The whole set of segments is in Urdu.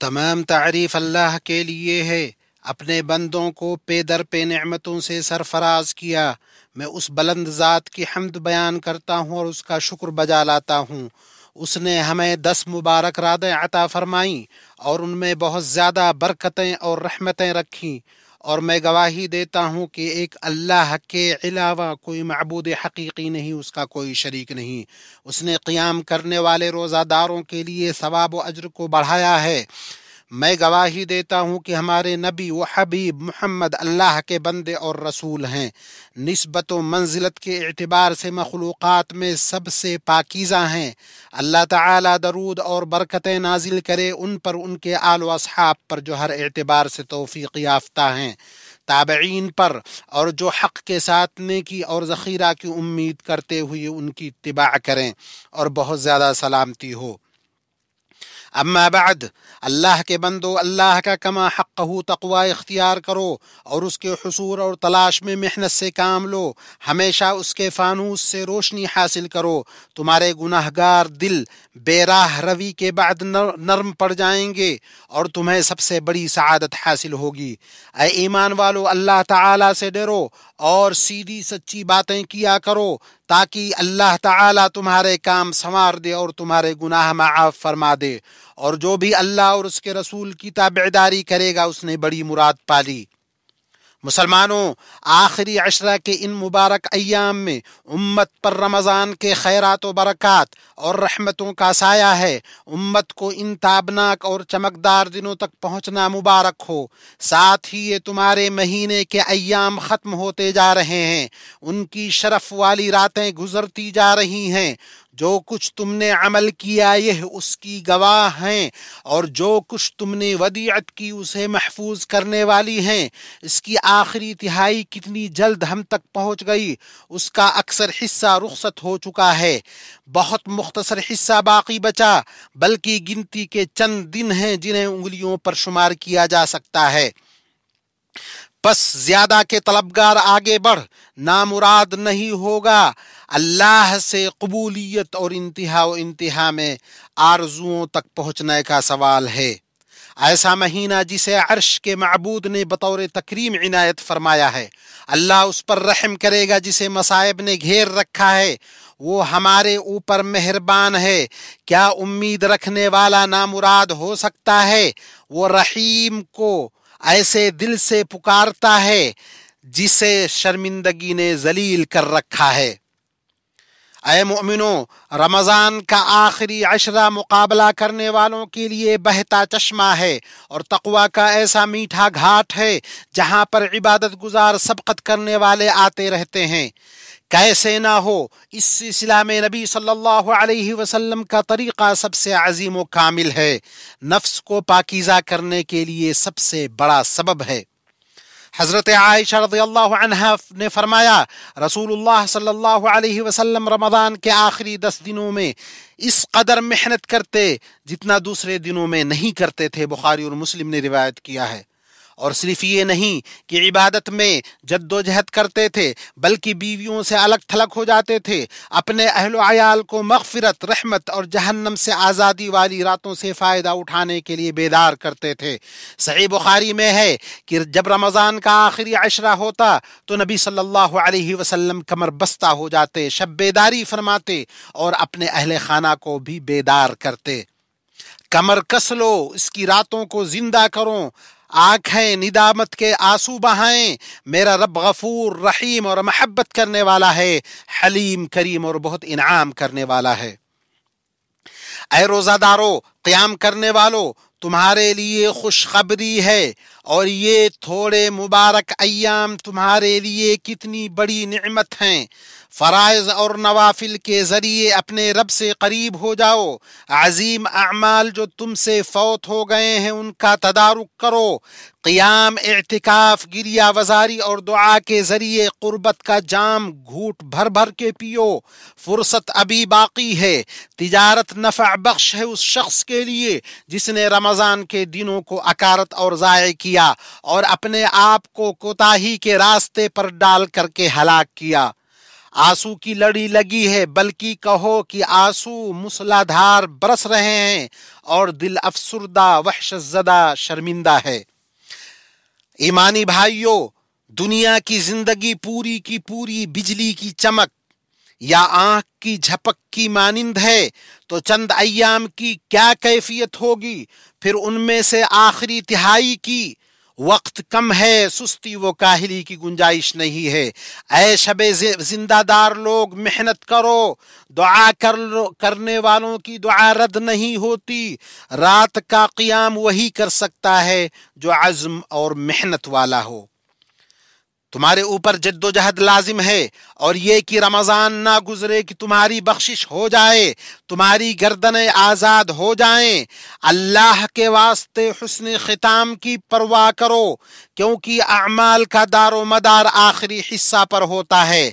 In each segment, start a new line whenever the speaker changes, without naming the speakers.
تمام تعریف اللہ کے لیے ہے اپنے بندوں کو پے در پے نعمتوں سے سرفراز کیا میں اس بلند ذات کی حمد بیان کرتا ہوں اور اس کا شکر بجا لاتا ہوں اس نے ہمیں دس مبارک رادیں عطا فرمائیں اور ان میں بہت زیادہ برکتیں اور رحمتیں رکھیں اور میں گواہی دیتا ہوں کہ ایک اللہ کے علاوہ کوئی معبود حقیقی نہیں اس کا کوئی شریک نہیں اس نے قیام کرنے والے روزہ داروں کے لیے ثواب و اجر کو بڑھایا ہے میں گواہی دیتا ہوں کہ ہمارے نبی و حبیب محمد اللہ کے بندے اور رسول ہیں نسبت و منزلت کے اعتبار سے مخلوقات میں سب سے پاکیزہ ہیں اللہ تعالی درود اور برکتیں نازل کرے ان پر ان کے آل و اصحاب پر جو ہر اعتبار سے توفیق یافتہ ہیں تابعین پر اور جو حق کے ساتھ نیکی اور ذخیرہ کی امید کرتے ہوئے ان کی اتباع کریں اور بہت زیادہ سلامتی ہو اما بعد اللہ کے بندو اللہ کا کما حق و تقوا اختیار کرو اور اس کے حصور اور تلاش میں محنت سے کام لو ہمیشہ اس کے فانوس سے روشنی حاصل کرو تمہارے گناہ گار دل بے راہ روی کے بعد نرم پڑ جائیں گے اور تمہیں سب سے بڑی سعادت حاصل ہوگی اے ایمان والو اللہ تعالیٰ سے ڈرو اور سیدھی سچی باتیں کیا کرو تاکہ اللہ تعالیٰ تمہارے کام سنوار دے اور تمہارے گناہ معاف فرما دے اور جو بھی اللہ اور اس کے رسول کی تابعداری کرے گا اس نے بڑی مراد پالی مسلمانوں آخری عشرہ کے ان مبارک ایام میں امت پر رمضان کے خیرات و برکات اور رحمتوں کا سایہ ہے امت کو ان تابناک اور چمکدار دنوں تک پہنچنا مبارک ہو ساتھ ہی یہ تمہارے مہینے کے ایام ختم ہوتے جا رہے ہیں ان کی شرف والی راتیں گزرتی جا رہی ہیں جو کچھ تم نے عمل کیا یہ اس کی گواہ ہیں اور جو کچھ تم نے ودیعت کی اسے محفوظ کرنے والی ہیں اس کی آخری تہائی کتنی جلد ہم تک پہنچ گئی اس کا اکثر حصہ رخصت ہو چکا ہے بہت مختصر حصہ باقی بچا بلکہ گنتی کے چند دن ہیں جنہیں انگلیوں پر شمار کیا جا سکتا ہے بس زیادہ کے طلبگار آگے بڑھ نامراد نہیں ہوگا اللہ سے قبولیت اور انتہا و انتہا میں آرزوؤں تک پہنچنے کا سوال ہے ایسا مہینہ جسے عرش کے معبود نے بطور تکریم عنایت فرمایا ہے اللہ اس پر رحم کرے گا جسے مصائب نے گھیر رکھا ہے وہ ہمارے اوپر مہربان ہے کیا امید رکھنے والا نامراد ہو سکتا ہے وہ رحیم کو ایسے دل سے پکارتا ہے جسے شرمندگی نے ذلیل کر رکھا ہے اے مومنوں رمضان کا آخری عشرہ مقابلہ کرنے والوں کے لیے بہتا چشمہ ہے اور تقوا کا ایسا میٹھا گھاٹ ہے جہاں پر عبادت گزار سبقت کرنے والے آتے رہتے ہیں کیسے نہ ہو اس سلسلہ میں نبی صلی اللہ علیہ وسلم کا طریقہ سب سے عظیم و کامل ہے نفس کو پاکیزہ کرنے کے لیے سب سے بڑا سبب ہے حضرت عائشہ رضی اللہ عنہ نے فرمایا رسول اللہ صلی اللہ علیہ وسلم رمضان کے آخری دس دنوں میں اس قدر محنت کرتے جتنا دوسرے دنوں میں نہیں کرتے تھے بخاری اور مسلم نے روایت کیا ہے اور صرف یہ نہیں کہ عبادت میں جد و جہد کرتے تھے بلکہ بیویوں سے الگ تھلگ ہو جاتے تھے اپنے اہل و عیال کو مغفرت رحمت اور جہنم سے آزادی والی راتوں سے فائدہ اٹھانے کے لیے بیدار کرتے تھے صحیح بخاری میں ہے کہ جب رمضان کا آخری عشرہ ہوتا تو نبی صلی اللہ علیہ وسلم کمر بستہ ہو جاتے شب بیداری فرماتے اور اپنے اہل خانہ کو بھی بیدار کرتے کمر کس لو اس کی راتوں کو زندہ کرو آنکھیں ندامت کے آنسو بہائیں میرا رب غفور رحیم اور محبت کرنے والا ہے حلیم کریم اور بہت انعام کرنے والا ہے اے روزہ دارو قیام کرنے والو تمہارے لیے خوشخبری ہے اور یہ تھوڑے مبارک ایام تمہارے لیے کتنی بڑی نعمت ہیں فرائض اور نوافل کے ذریعے اپنے رب سے قریب ہو جاؤ عظیم اعمال جو تم سے فوت ہو گئے ہیں ان کا تدارک کرو قیام اعتکاف گریا وزاری اور دعا کے ذریعے قربت کا جام گھوٹ بھر بھر کے پیو فرصت ابھی باقی ہے تجارت نفع بخش ہے اس شخص کے لیے جس نے رمضان کے دنوں کو اکارت اور ضائع کیا کیا اور اپنے آپ کو کوی کے راستے پر ڈال کر کے ہلاک کیا آسو کی لڑی لگی ہے بلکہ کہو کہ برس رہے ہیں اور دل افسردہ وحش زدہ شرمندہ ہے ایمانی بھائیوں دنیا کی زندگی پوری کی پوری بجلی کی چمک یا آنکھ کی جھپک کی مانند ہے تو چند ایام کی کیا کیفیت ہوگی پھر ان میں سے آخری تہائی کی وقت کم ہے سستی و کاہلی کی گنجائش نہیں ہے اے شب زندہ دار لوگ محنت کرو دعا کر کرنے والوں کی دعا رد نہیں ہوتی رات کا قیام وہی کر سکتا ہے جو عزم اور محنت والا ہو تمہارے اوپر جد و جہد لازم ہے اور یہ کہ رمضان نہ گزرے کہ تمہاری بخشش ہو جائے تمہاری گردن آزاد ہو جائیں اللہ کے واسطے حسن ختام کی پرواہ کرو کیونکہ اعمال کا دار و مدار آخری حصہ پر ہوتا ہے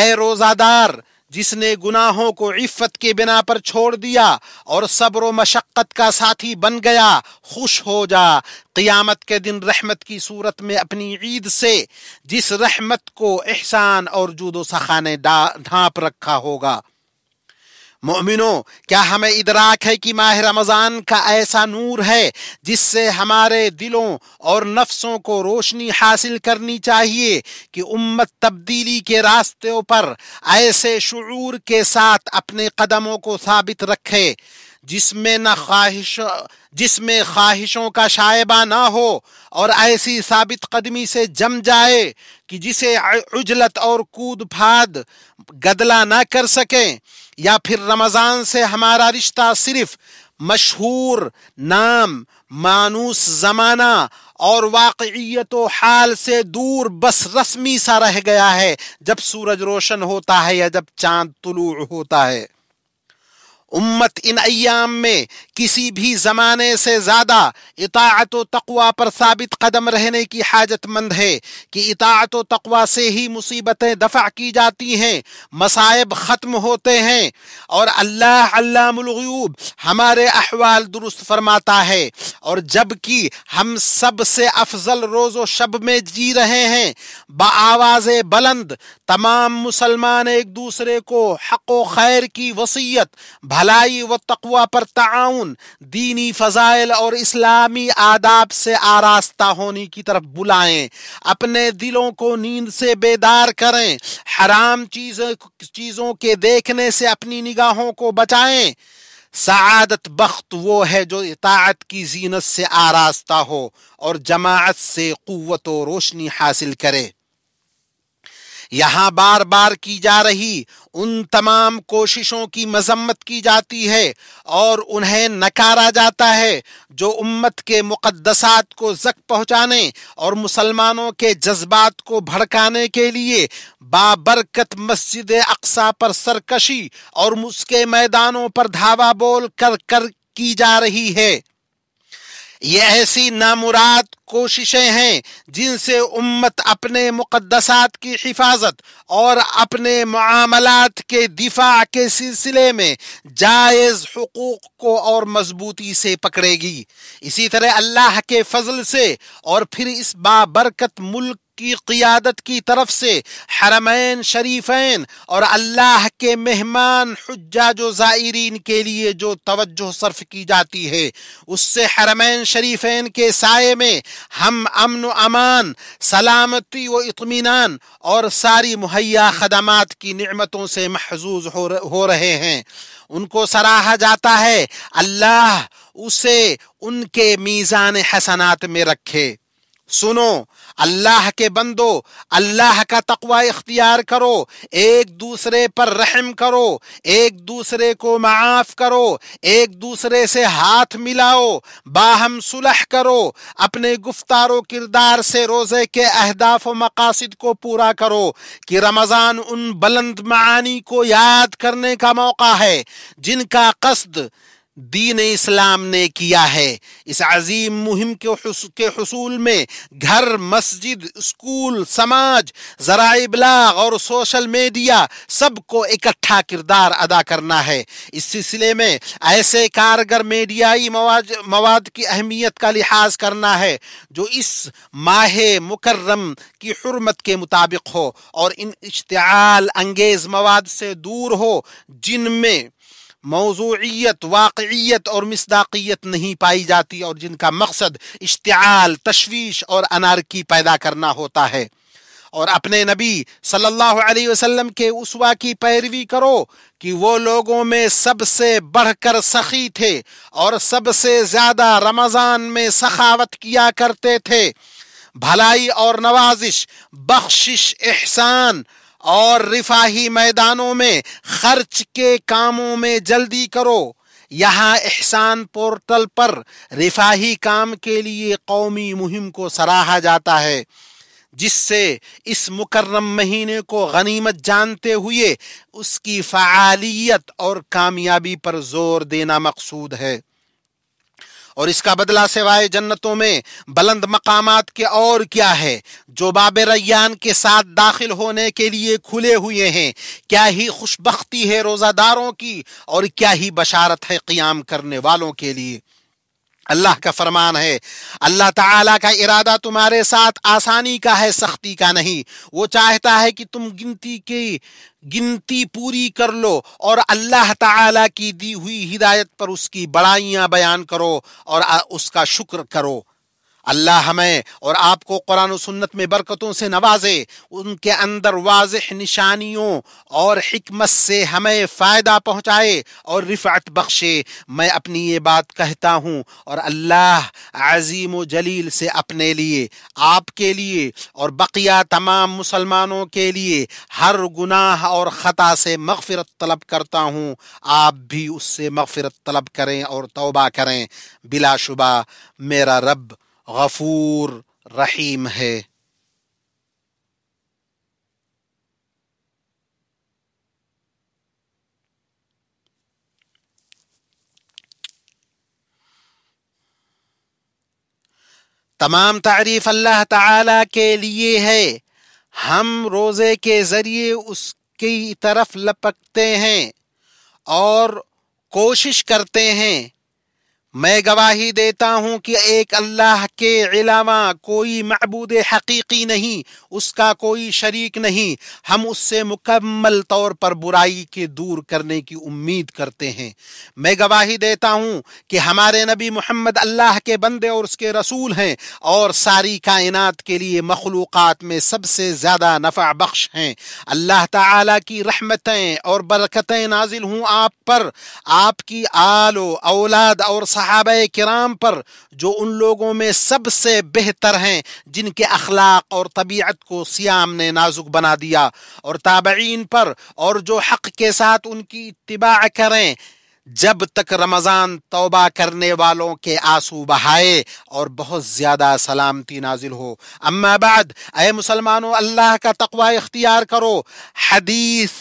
اے روزہ دار جس نے گناہوں کو عفت کے بنا پر چھوڑ دیا اور صبر و مشقت کا ساتھی بن گیا خوش ہو جا قیامت کے دن رحمت کی صورت میں اپنی عید سے جس رحمت کو احسان اور جود و سخانے نے ڈھانپ رکھا ہوگا مومنوں کیا ہمیں ادراک ہے کہ ماہ رمضان کا ایسا نور ہے جس سے ہمارے دلوں اور نفسوں کو روشنی حاصل کرنی چاہیے کہ امت تبدیلی کے راستوں پر ایسے شعور کے ساتھ اپنے قدموں کو ثابت رکھے جس میں نہ خواہش جس میں خواہشوں کا شائبہ نہ ہو اور ایسی ثابت قدمی سے جم جائے کہ جسے عجلت اور کود پھاد گدلا نہ کر سکیں یا پھر رمضان سے ہمارا رشتہ صرف مشہور نام مانوس زمانہ اور واقعیت و حال سے دور بس رسمی سا رہ گیا ہے جب سورج روشن ہوتا ہے یا جب چاند طلوع ہوتا ہے امت ان ایام میں کسی بھی زمانے سے زیادہ اطاعت و تقوا پر ثابت قدم رہنے کی حاجت مند ہے کہ اطاعت و تقوا سے ہی مصیبتیں دفع کی جاتی ہیں مصائب ختم ہوتے ہیں اور اللہ علام الغیوب ہمارے احوال درست فرماتا ہے اور جب کہ ہم سب سے افضل روز و شب میں جی رہے ہیں بآواز بلند تمام مسلمان ایک دوسرے کو حق و خیر کی وصیت بھلائی و تقوا پر تعاون دینی فضائل اور اسلامی آداب سے آراستہ کی طرف بلائیں اپنے دلوں کو نیند سے بیدار کریں حرام چیزوں چیزوں کے دیکھنے سے اپنی نگاہوں کو بچائیں سعادت بخت وہ ہے جو اطاعت کی زینت سے آراستہ ہو اور جماعت سے قوت و روشنی حاصل کرے یہاں بار بار کی جا رہی ان تمام کوششوں کی مذمت کی جاتی ہے اور انہیں نکارا جاتا ہے جو امت کے مقدسات کو زک پہنچانے اور مسلمانوں کے جذبات کو بھڑکانے کے لیے بابرکت مسجد اقسا پر سرکشی اور اس کے میدانوں پر دھاوا بول کر کر کی جا رہی ہے یہ ایسی نامراد کوششیں ہیں جن سے امت اپنے مقدسات کی حفاظت اور اپنے معاملات کے دفاع کے سلسلے میں جائز حقوق کو اور مضبوطی سے پکڑے گی اسی طرح اللہ کے فضل سے اور پھر اس بابرکت ملک کی قیادت کی طرف سے حرمین شریفین اور اللہ کے مہمان حجاج و زائرین کے لیے جو توجہ صرف کی جاتی ہے اس سے حرمین شریفین کے سائے میں ہم امن و امان سلامتی و اطمینان اور ساری مہیا خدمات کی نعمتوں سے محظوظ ہو رہے ہیں ان کو سراہا جاتا ہے اللہ اسے ان کے میزان حسنات میں رکھے سنو اللہ کے بندو اللہ کا تقوی اختیار کرو ایک دوسرے پر رحم کرو ایک دوسرے کو معاف کرو ایک دوسرے سے ہاتھ ملاؤ باہم صلح کرو اپنے گفتار و کردار سے روزے کے اہداف و مقاصد کو پورا کرو کہ رمضان ان بلند معانی کو یاد کرنے کا موقع ہے جن کا قصد دین اسلام نے کیا ہے اس عظیم مہم کے حصول میں گھر مسجد اسکول سماج ذرائع ابلاغ اور سوشل میڈیا سب کو اکٹھا کردار ادا کرنا ہے اس سلسلے میں ایسے کارگر میڈیائی مواد مواد کی اہمیت کا لحاظ کرنا ہے جو اس ماہ مکرم کی حرمت کے مطابق ہو اور ان اشتعال انگیز مواد سے دور ہو جن میں موضوعیت واقعیت اور مصداقیت نہیں پائی جاتی اور جن کا مقصد اشتعال تشویش اور انارکی پیدا کرنا ہوتا ہے اور اپنے نبی صلی اللہ علیہ وسلم کے اسوا کی پیروی کرو کہ وہ لوگوں میں سب سے بڑھ کر سخی تھے اور سب سے زیادہ رمضان میں سخاوت کیا کرتے تھے بھلائی اور نوازش بخشش احسان اور رفاہی میدانوں میں خرچ کے کاموں میں جلدی کرو یہاں احسان پورٹل پر رفاہی کام کے لیے قومی مہم کو سراہا جاتا ہے جس سے اس مکرم مہینے کو غنیمت جانتے ہوئے اس کی فعالیت اور کامیابی پر زور دینا مقصود ہے اور اس کا بدلہ سوائے جنتوں میں بلند مقامات کے اور کیا ہے جو باب ریان کے ساتھ داخل ہونے کے لیے کھلے ہوئے ہیں کیا ہی خوش بختی ہے روزہ داروں کی اور کیا ہی بشارت ہے قیام کرنے والوں کے لیے اللہ کا فرمان ہے اللہ تعالیٰ کا ارادہ تمہارے ساتھ آسانی کا ہے سختی کا نہیں وہ چاہتا ہے کہ تم گنتی کی گنتی پوری کر لو اور اللہ تعالیٰ کی دی ہوئی ہدایت پر اس کی بڑائیاں بیان کرو اور اس کا شکر کرو اللہ ہمیں اور آپ کو قرآن و سنت میں برکتوں سے نوازے ان کے اندر واضح نشانیوں اور حکمت سے ہمیں فائدہ پہنچائے اور رفعت بخشے میں اپنی یہ بات کہتا ہوں اور اللہ عظیم و جلیل سے اپنے لیے آپ کے لیے اور بقیہ تمام مسلمانوں کے لیے ہر گناہ اور خطا سے مغفرت طلب کرتا ہوں آپ بھی اس سے مغفرت طلب کریں اور توبہ کریں بلا شبہ میرا رب غفور رحیم ہے تمام تعریف اللہ تعالی کے لیے ہے ہم روزے کے ذریعے اس کی طرف لپکتے ہیں اور کوشش کرتے ہیں میں گواہی دیتا ہوں کہ ایک اللہ کے علاوہ کوئی معبود حقیقی نہیں اس کا کوئی شریک نہیں ہم اس سے مکمل طور پر برائی کے دور کرنے کی امید کرتے ہیں میں گواہی دیتا ہوں کہ ہمارے نبی محمد اللہ کے بندے اور اس کے رسول ہیں اور ساری کائنات کے لیے مخلوقات میں سب سے زیادہ نفع بخش ہیں اللہ تعالیٰ کی رحمتیں اور برکتیں نازل ہوں آپ پر آپ کی آل و اولاد اور صحابہ کرام پر جو ان لوگوں میں سب سے بہتر ہیں جن کے اخلاق اور طبیعت کو سیام نے نازک بنا دیا اور تابعین پر اور جو حق کے ساتھ ان کی اتباع کریں جب تک رمضان توبہ کرنے والوں کے آنسو بہائے اور بہت زیادہ سلامتی نازل ہو اما بعد اے مسلمانوں اللہ کا تقوی اختیار کرو حدیث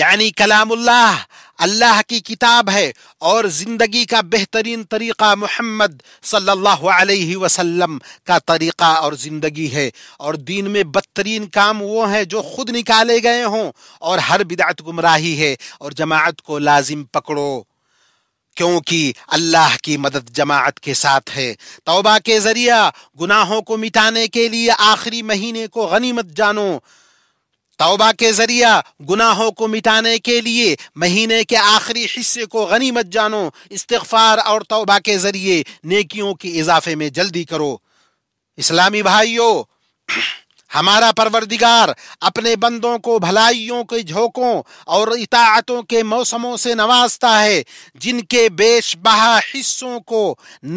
یعنی کلام اللہ اللہ کی کتاب ہے اور زندگی کا بہترین طریقہ محمد صلی اللہ علیہ وسلم کا طریقہ اور زندگی ہے اور دین میں بدترین کام وہ ہیں جو خود نکالے گئے ہوں اور ہر بدعت گمراہی ہے اور جماعت کو لازم پکڑو کیونکہ اللہ کی مدد جماعت کے ساتھ ہے توبہ کے ذریعہ گناہوں کو مٹانے کے لیے آخری مہینے کو غنیمت جانو توبہ کے ذریعہ گناہوں کو مٹانے کے لیے مہینے کے آخری حصے کو غنی مت جانو استغفار اور توبہ کے ذریعے نیکیوں کی اضافے میں جلدی کرو اسلامی بھائیوں ہمارا پروردگار اپنے بندوں کو بھلائیوں کے جھوکوں اور اطاعتوں کے موسموں سے نوازتا ہے جن کے بیش بہا حصوں کو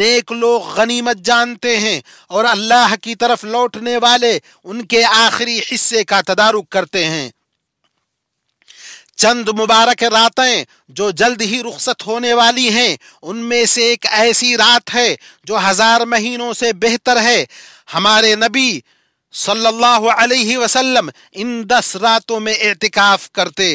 نیک لوگ غنیمت جانتے ہیں اور اللہ کی طرف لوٹنے والے ان کے آخری حصے کا تدارک کرتے ہیں چند مبارک راتیں جو جلد ہی رخصت ہونے والی ہیں ان میں سے ایک ایسی رات ہے جو ہزار مہینوں سے بہتر ہے ہمارے نبی صلی اللہ علیہ وسلم ان دس راتوں میں اعتکاف کرتے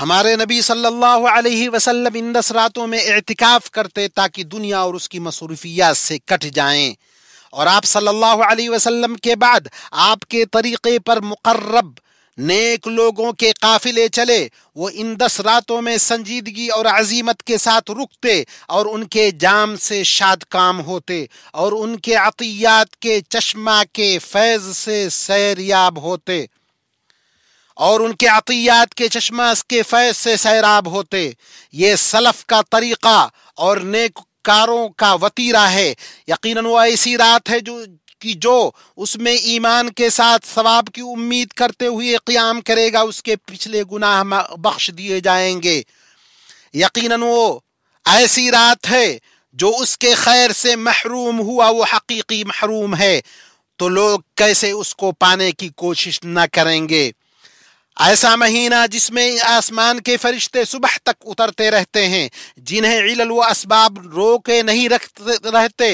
ہمارے نبی صلی اللہ علیہ وسلم ان دس راتوں میں اعتکاف کرتے تاکہ دنیا اور اس کی مصروفیات سے کٹ جائیں اور آپ صلی اللہ علیہ وسلم کے بعد آپ کے طریقے پر مقرب نیک لوگوں کے قافلے چلے وہ ان دس راتوں میں سنجیدگی اور عظیمت کے ساتھ رکتے اور ان کے جام سے شاد کام ہوتے اور ان کے عطیات کے چشمہ کے فیض سے سیریاب ہوتے اور ان کے عطیات کے چشمہ اس کے فیض سے سیراب ہوتے یہ سلف کا طریقہ اور نیک کاروں کا وطیرہ ہے یقیناً وہ ایسی رات ہے جو کی جو اس میں ایمان کے ساتھ ثواب کی امید کرتے ہوئے قیام کرے گا اس کے پچھلے گناہ بخش دیے جائیں گے یقیناً وہ ایسی رات ہے جو اس کے خیر سے محروم ہوا وہ حقیقی محروم ہے تو لوگ کیسے اس کو پانے کی کوشش نہ کریں گے ایسا مہینہ جس میں آسمان کے فرشتے صبح تک اترتے رہتے ہیں جنہیں علل و اسباب رو کے نہیں رکھتے رہتے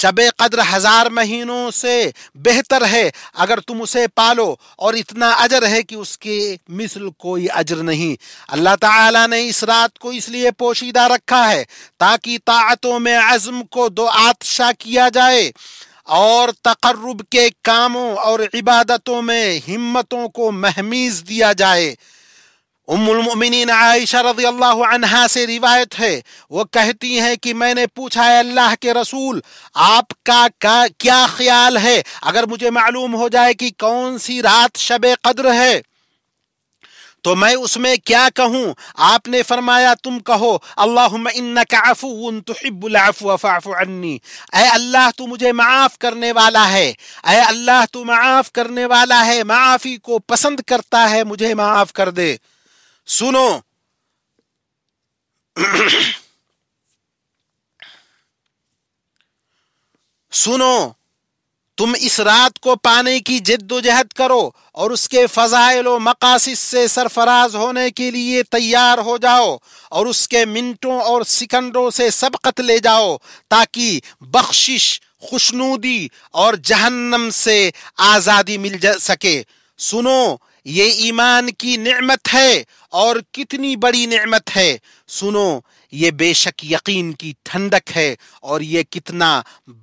شب قدر ہزار مہینوں سے بہتر ہے اگر تم اسے پالو اور اتنا اجر ہے کہ اس کے مثل کوئی اجر نہیں اللہ تعالیٰ نے اس رات کو اس لیے پوشیدہ رکھا ہے تاکہ طاعتوں میں عزم کو دو آتشا کیا جائے اور تقرب کے کاموں اور عبادتوں میں ہمتوں کو محمیز دیا جائے ام المؤمنین عائشہ رضی اللہ عنہا سے روایت ہے وہ کہتی ہیں کہ میں نے پوچھا ہے اللہ کے رسول آپ کا کیا خیال ہے اگر مجھے معلوم ہو جائے کہ کون سی رات شب قدر ہے تو میں اس میں کیا کہوں آپ نے فرمایا تم کہو اللہم انکا تحب العفو فعفو عنی اے اللہ تو مجھے معاف کرنے والا ہے اے اللہ تو معاف کرنے والا ہے معافی کو پسند کرتا ہے مجھے معاف کر دے سنو سنو تم اس رات کو پانے کی جد و جہد کرو اور اس کے فضائل و مقاصد سے سرفراز ہونے کے لیے تیار ہو جاؤ اور اس کے منٹوں اور سیکنڈوں سے سبقت لے جاؤ تاکہ بخشش خوشنودی اور جہنم سے آزادی مل جا سکے سنو یہ ایمان کی نعمت ہے اور کتنی بڑی نعمت ہے سنو یہ بے شک یقین کی ٹھنڈک ہے اور یہ کتنا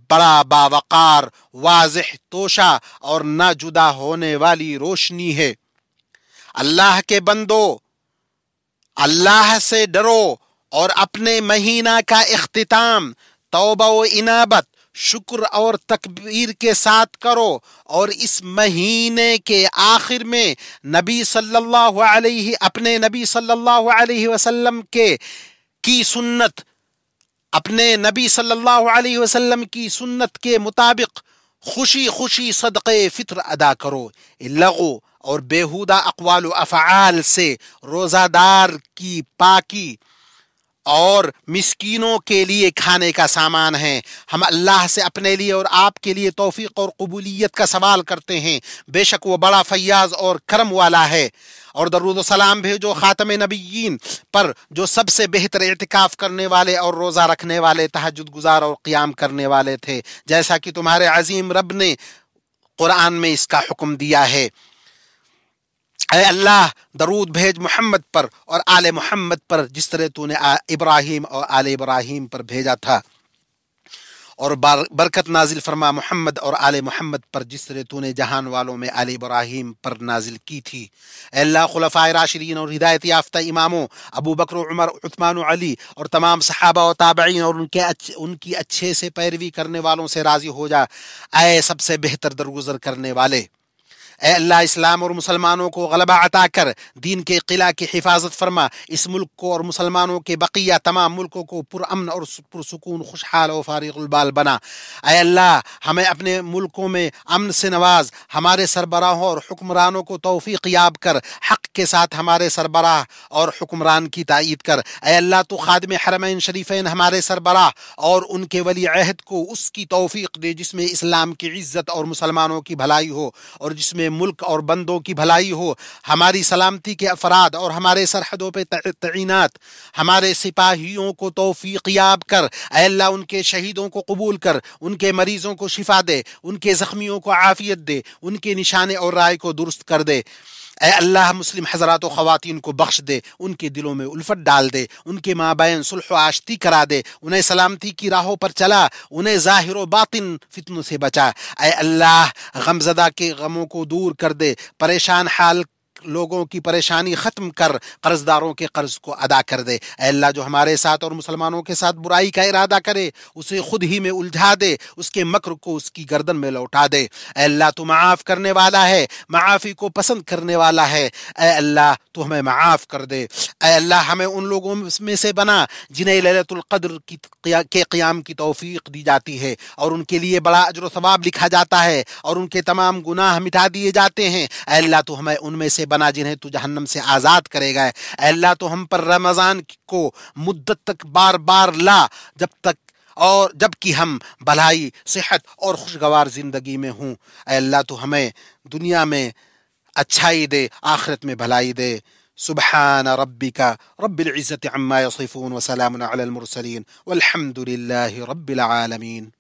بڑا باوقار واضح توشہ اور نہ جدا ہونے والی روشنی ہے اللہ کے بندو اللہ سے ڈرو اور اپنے مہینہ کا اختتام توبہ و انابت شکر اور تکبیر کے ساتھ کرو اور اس مہینے کے آخر میں نبی صلی اللہ علیہ اپنے نبی صلی اللہ علیہ وسلم کے کی سنت اپنے نبی صلی اللہ علیہ وسلم کی سنت کے مطابق خوشی خوشی فطر ادا کرو لغو اور بےحودہ اقوال و افعال سے روزہ دار کی پاکی اور مسکینوں کے لیے کھانے کا سامان ہے ہم اللہ سے اپنے لیے اور آپ کے لیے توفیق اور قبولیت کا سوال کرتے ہیں بے شک وہ بڑا فیاض اور کرم والا ہے اور درود و سلام بھیجو خاتم نبیین پر جو سب سے بہتر اعتکاف کرنے والے اور روزہ رکھنے والے تحجد گزار اور قیام کرنے والے تھے جیسا کہ تمہارے عظیم رب نے قرآن میں اس کا حکم دیا ہے اے اللہ درود بھیج محمد پر اور آل محمد پر جس طرح تو نے ابراہیم اور آل ابراہیم پر بھیجا تھا اور برکت نازل فرما محمد اور آل محمد پر جس طرح تو نے جہان والوں میں آل ابراہیم پر نازل کی تھی اے اللہ خلفۂ راشدین اور ہدایت یافتہ اماموں ابو بکر و عمر عثمان و علی اور تمام صحابہ و تابعین اور ان کے ان کی اچھے سے پیروی کرنے والوں سے راضی ہو جا اے سب سے بہتر درگزر کرنے والے اے اللہ اسلام اور مسلمانوں کو غلبہ عطا کر دین کے قلعہ کی حفاظت فرما اس ملک کو اور مسلمانوں کے بقیہ تمام ملکوں کو پر امن اور پرسکون خوشحال و فارغ البال بنا اے اللہ ہمیں اپنے ملکوں میں امن سے نواز ہمارے سربراہوں اور حکمرانوں کو توفیق یاب کر حق کے ساتھ ہمارے سربراہ اور حکمران کی تائید کر اے اللہ تو خادم حرمین شریفین ہمارے سربراہ اور ان کے ولی عہد کو اس کی توفیق دے جس میں اسلام کی عزت اور مسلمانوں کی بھلائی ہو اور جس میں ملک اور بندوں کی بھلائی ہو ہماری سلامتی کے افراد اور ہمارے سرحدوں پہ تعینات ہمارے سپاہیوں کو توفیق یاب کر اے اللہ ان کے شہیدوں کو قبول کر ان کے مریضوں کو شفا دے ان کے زخمیوں کو عافیت دے ان کے نشانے اور رائے کو درست کر دے اے اللہ مسلم حضرات و خواتین کو بخش دے ان کے دلوں میں الفت ڈال دے ان کے مابین صلح و آشتی کرا دے انہیں سلامتی کی راہوں پر چلا انہیں ظاہر و باطن فتنوں سے بچا اے اللہ غمزدہ کے غموں کو دور کر دے پریشان حال لوگوں کی پریشانی ختم کر قرض داروں کے قرض کو ادا کر دے اے اللہ جو ہمارے ساتھ اور مسلمانوں کے ساتھ برائی کا ارادہ کرے اسے خود ہی میں الجھا دے اس کے مکر کو اس کی گردن میں لوٹا دے اے اللہ تو معاف کرنے والا ہے معافی کو پسند کرنے والا ہے اے اللہ تو ہمیں معاف کر دے اے اللہ ہمیں ان لوگوں میں سے بنا جنہیں للت القدر کی کے قیام کی توفیق دی جاتی ہے اور ان کے لیے بڑا اجر و ثواب لکھا جاتا ہے اور ان کے تمام گناہ مٹا دیے جاتے ہیں اے اللہ تو ہمیں ان میں سے بنا جنہیں تو جہنم سے آزاد کرے گا اللہ تو ہم پر رمضان کو مدت تک بار بار لا جب تک اور جب کہ ہم بھلائی صحت اور خوشگوار زندگی میں ہوں اے اللہ تو ہمیں دنیا میں اچھائی دے آخرت میں بھلائی دے سبحان ربك رب رب العزت يصفون وسلام على المرسلين والحمد لله رب العالمین